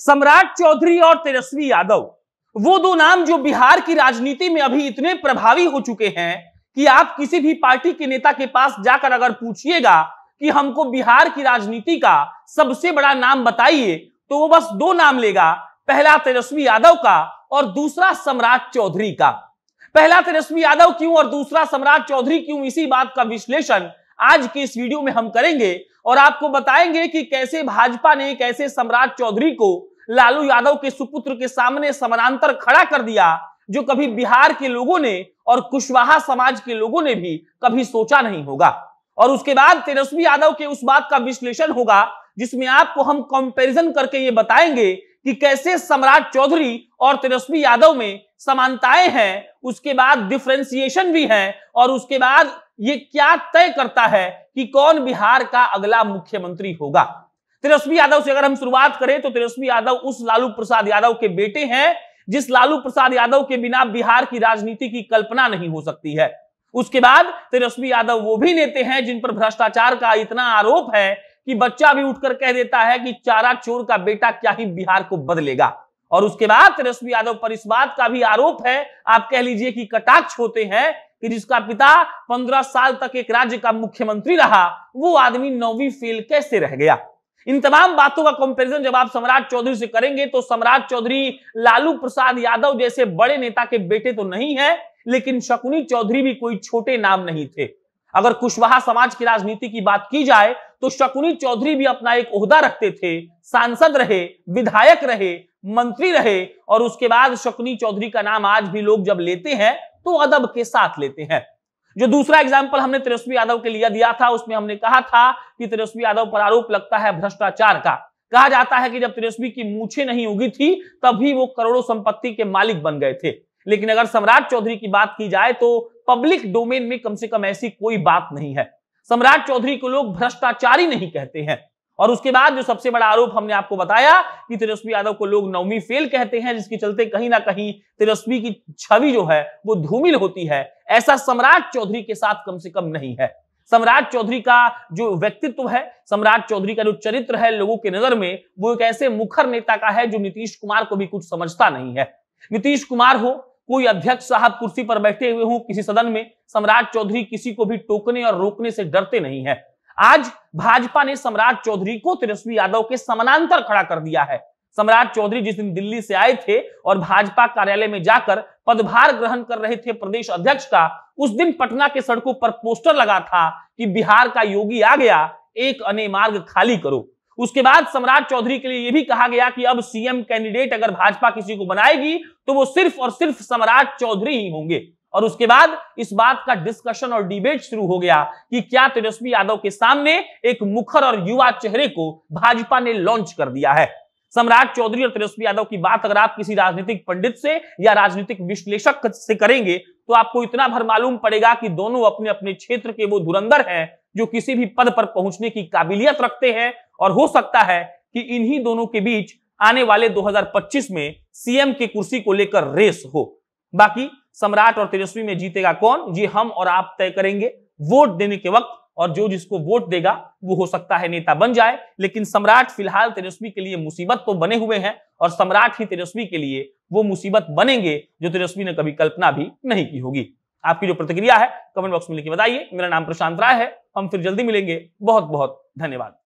सम्राट चौधरी और तेजस्वी यादव वो दो नाम जो बिहार की राजनीति में अभी इतने प्रभावी हो चुके हैं कि आप किसी भी पार्टी के नेता के पास जाकर अगर पूछिएगा कि हमको बिहार की राजनीति का सबसे बड़ा नाम बताइए तो वो बस दो नाम लेगा पहला तेजस्वी यादव का और दूसरा सम्राट चौधरी का पहला तेजस्वी यादव क्यों और दूसरा सम्राट चौधरी क्यों इसी बात का विश्लेषण आज के इस वीडियो में हम करेंगे और आपको बताएंगे कि कैसे भाजपा ने कैसे सम्राट चौधरी को लालू यादव के सुपुत्र के सामने समानांतर खड़ा कर दिया जो कभी बिहार के लोगों ने और कुशवाहा समाज के लोगों ने भी कभी सोचा नहीं होगा और उसके बाद तेजस्वी यादव के उस बात का विश्लेषण होगा जिसमें आपको हम कंपैरिजन करके ये बताएंगे कि कैसे सम्राट चौधरी और तेजस्वी यादव में समानताएं हैं उसके बाद डिफ्रेंसिएशन भी है और उसके बाद ये क्या तय करता है कि कौन बिहार का अगला मुख्यमंत्री होगा तेजस्वी यादव से अगर हम शुरुआत करें तो तेजस्वी यादव उस लालू प्रसाद यादव के बेटे हैं जिस लालू प्रसाद यादव के बिना बिहार की राजनीति की कल्पना नहीं हो सकती है उसके बाद तेजस्वी यादव वो भी नेते हैं जिन पर भ्रष्टाचार का इतना आरोप है कि बच्चा भी उठकर कह देता है कि चारा चोर का बेटा क्या ही बिहार को बदलेगा और उसके बाद तेजस्वी यादव पर इस बात का भी आरोप है आप कह लीजिए कि कटाक्ष होते हैं कि जिसका पिता पंद्रह साल तक एक राज्य का मुख्यमंत्री रहा वो आदमी नौवीं फेल कैसे रह गया इन तमाम बातों का कंपैरिजन जब आप सम्राट चौधरी से करेंगे तो सम्राट चौधरी लालू प्रसाद यादव जैसे बड़े नेता के बेटे तो नहीं है लेकिन शकुनी चौधरी भी कोई छोटे नाम नहीं थे अगर कुशवाहा समाज की राजनीति की बात की जाए तो शकुनी चौधरी भी अपना एक ओहदा रखते थे सांसद रहे विधायक रहे मंत्री रहे और उसके बाद शकुनी चौधरी का नाम आज भी लोग जब लेते हैं तो अदब के साथ लेते हैं जो दूसरा एग्जाम्पल हमने तेजस्वी यादव के लिए दिया था उसमें हमने कहा था कि तेजस्वी यादव पर आरोप लगता है भ्रष्टाचार का कहा जाता है कि जब तेजस्वी की मूछे नहीं उगी थी तभी वो करोड़ों संपत्ति के मालिक बन गए थे लेकिन अगर सम्राट चौधरी की बात की जाए तो पब्लिक डोमेन में कम से कम ऐसी कोई बात नहीं है सम्राट चौधरी को लोग भ्रष्टाचारी नहीं कहते हैं और उसके बाद जो सबसे बड़ा आरोप हमने आपको बताया कि तेजस्वी यादव को लोग नवमी फेल कहते हैं जिसके चलते कहीं ना कहीं तेजस्वी की छवि जो है वो धूमिल होती है ऐसा सम्राट चौधरी के साथ कम से कम नहीं है सम्राट चौधरी का जो व्यक्तित्व है सम्राट चौधरी का जो चरित्र है लोगों के नजर में वो एक ऐसे मुखर नेता का है जो नीतीश कुमार को भी कुछ समझता नहीं है नीतीश कुमार हो कोई अध्यक्ष साहब कुर्सी पर बैठे हुए हो किसी सदन में सम्राट चौधरी किसी को भी टोकने और रोकने से डरते नहीं है आज भाजपा ने सम्राट चौधरी को तेजस्वी यादव के समानांतर खड़ा कर दिया है सम्राट चौधरी जिस दिन दिल्ली से आए थे और भाजपा कार्यालय में जाकर पदभार ग्रहण कर रहे थे प्रदेश अध्यक्ष का उस दिन पटना के सड़कों पर पोस्टर लगा था कि बिहार का योगी आ गया एक अन्य मार्ग खाली करो उसके बाद सम्राट चौधरी के लिए यह भी कहा गया कि अब सीएम कैंडिडेट अगर भाजपा किसी को बनाएगी तो वो सिर्फ और सिर्फ सम्राट चौधरी ही होंगे और उसके बाद इस बात का डिस्कशन और डिबेट शुरू हो गया कि क्या तेजस्वी यादव के सामने एक मुखर और युवा चेहरे को भाजपा ने लॉन्च कर दिया है सम्राट चौधरी और तेजस्वी यादव की बात अगर आप किसी राजनीतिक पंडित से या राजनीतिक विश्लेषक से करेंगे तो आपको इतना भर मालूम पड़ेगा कि दोनों अपने अपने क्षेत्र के वो धुरंधर हैं जो किसी भी पद पर पहुंचने की काबिलियत रखते हैं और हो सकता है कि इन्हीं दोनों के बीच आने वाले 2025 में सीएम की कुर्सी को लेकर रेस हो बाकी सम्राट और तेजस्वी में जीतेगा कौन ये हम और आप तय करेंगे वोट देने के वक्त और जो जिसको वोट देगा वो हो सकता है नेता बन जाए लेकिन सम्राट फिलहाल तेजस्वी के लिए मुसीबत तो बने हुए हैं और सम्राट ही तेजस्वी के लिए वो मुसीबत बनेंगे जो तेजस्वी ने कभी कल्पना भी नहीं की होगी आपकी जो प्रतिक्रिया है कमेंट बॉक्स में लिखे बताइए मेरा नाम प्रशांत राय है हम फिर जल्दी मिलेंगे बहुत बहुत धन्यवाद